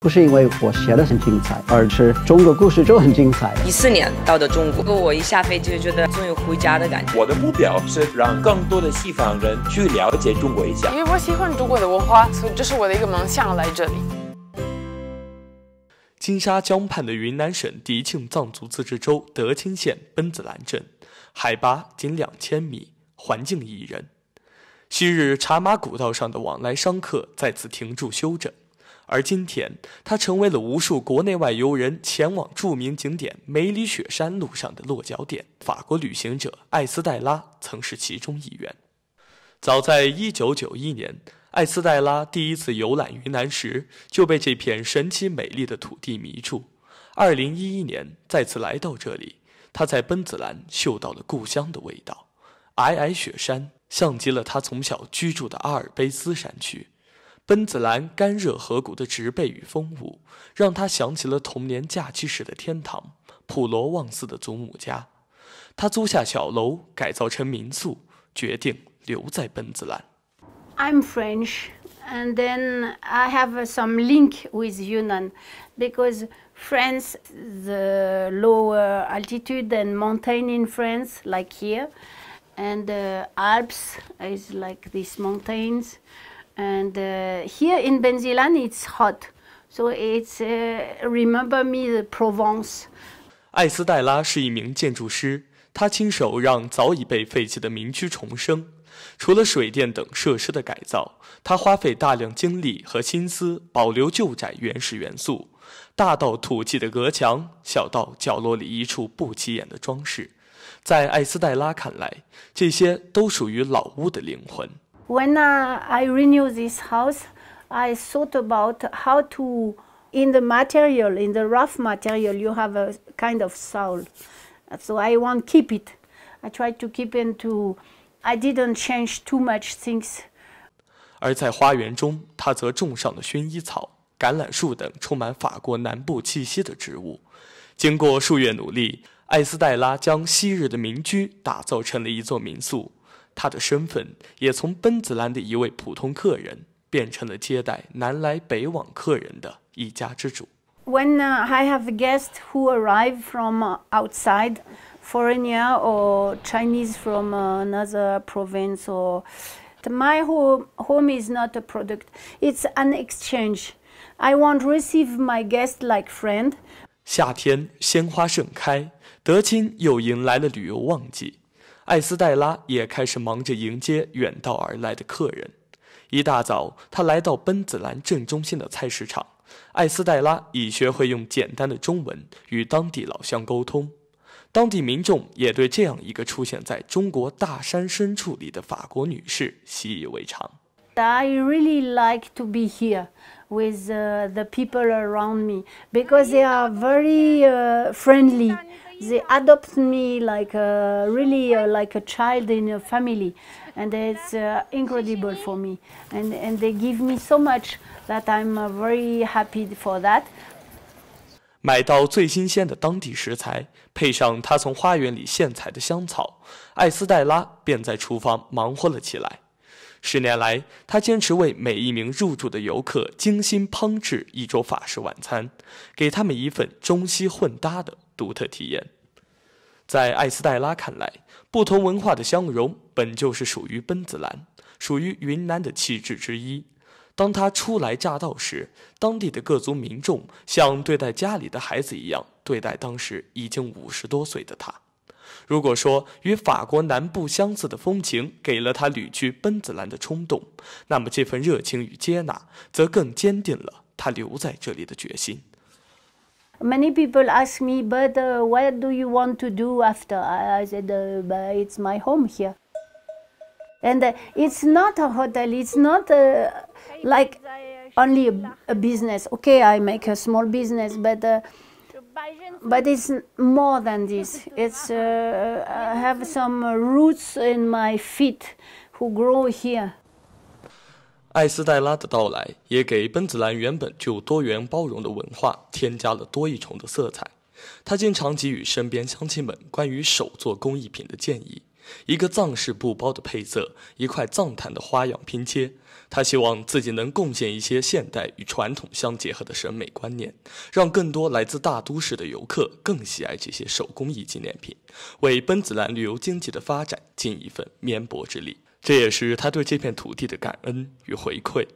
不是因为我写的很精彩，而是中国故事就很精彩。一四年到的中国，我一下飞机就觉得终于回家的感觉。我的目标是让更多的西方人去了解中国一下，因为我喜欢中国的文化，所以这是我的一个梦想。来这里，金沙江畔的云南省迪庆藏族自治州德钦县奔子栏镇，海拔仅两千米，环境宜人。昔日茶马古道上的往来商客在此停驻休整。而今天，它成为了无数国内外游人前往著名景点梅里雪山路上的落脚点。法国旅行者艾斯黛拉曾是其中一员。早在1991年，艾斯黛拉第一次游览云南时，就被这片神奇美丽的土地迷住。2011年再次来到这里，他在奔子栏嗅到了故乡的味道。皑皑雪山像极了他从小居住的阿尔卑斯山区。奔子兰干热河谷的植被与风物，让他想起了童年假期时的天堂——普罗旺斯的祖母家。他租下小楼改造成民宿，决定留在奔子兰。I'm French, and then I have some link with Yunnan because France the lower altitude and mountain in France like here, and the Alps is like these mountains. and h e r e in Benzilan it's hot. So it's、remember me the Provence. 艾斯黛拉是一名建筑师，她亲手让早已被废弃的民居重生。除了水电等设施的改造，她花费大量精力和心思保留旧宅原始元素，大到土气的隔墙，小到角落里一处不起眼的装饰，在艾斯黛拉看来，这些都属于老屋的灵魂。When uh, I renew this house, I thought about how to, in the material, in the rough material, you have a kind of soul. So I want keep it. I tried to keep into, I didn't change too much things. 而在花园中，他则种上了薰衣草、橄榄树等充满法国南部气息的植物。经过数月努力，艾斯黛拉将昔日的民居打造成了一座民宿。他的身份也从奔子栏的一位普通客人，变成了接待南来北往客人的一家之主。When I have guests who arrive from outside, foreigner or Chinese from another province, or my home home is not a product, it's an exchange. I w o n t receive my guest like friend. 夏天，鲜花盛开，德清又迎来了旅游旺季。艾斯黛拉也开始忙着迎接远道而来的客人。一大早，她来到奔子兰镇中心的菜市场。艾斯黛拉已学会用简单的中文与当地老乡沟通，当地民众也对这样一个出现在中国大山深处里的法国女士习以为常。I really like to be here with the people around me because they are very friendly. they adopt me like a really like a child in a family and it's incredible for me and and they give me so much that i'm very happy for that。买到最新鲜的当地食材，配上他从花园里现采的香草，艾斯黛拉便在厨房忙活了起来。十年来，他坚持为每一名入住的游客精心烹制一桌法式晚餐，给他们一份中西混搭的。独特体验，在艾斯黛拉看来，不同文化的相融本就是属于奔子兰、属于云南的气质之一。当他初来乍到时，当地的各族民众像对待家里的孩子一样对待当时已经五十多岁的他。如果说与法国南部相似的风情给了他旅居奔子兰的冲动，那么这份热情与接纳则更坚定了他留在这里的决心。Many people ask me, but uh, what do you want to do after? I, said, uh, it's my home here. And uh, it's not a hotel, it's not uh, like only a, a, business. Okay, I make a small business, but uh, but it's more than this. It's uh, I have some roots in my feet who grow here. 艾斯黛拉的到来也给奔子兰原本就多元包容的文化添加了多一重的色彩。他经常给予身边乡亲们关于手作工艺品的建议，一个藏式布包的配色，一块藏毯的花样拼接。他希望自己能贡献一些现代与传统相结合的审美观念，让更多来自大都市的游客更喜爱这些手工艺纪念品，为奔子兰旅游经济的发展尽一份绵薄之力。这也是他对这片土地的感恩与回馈。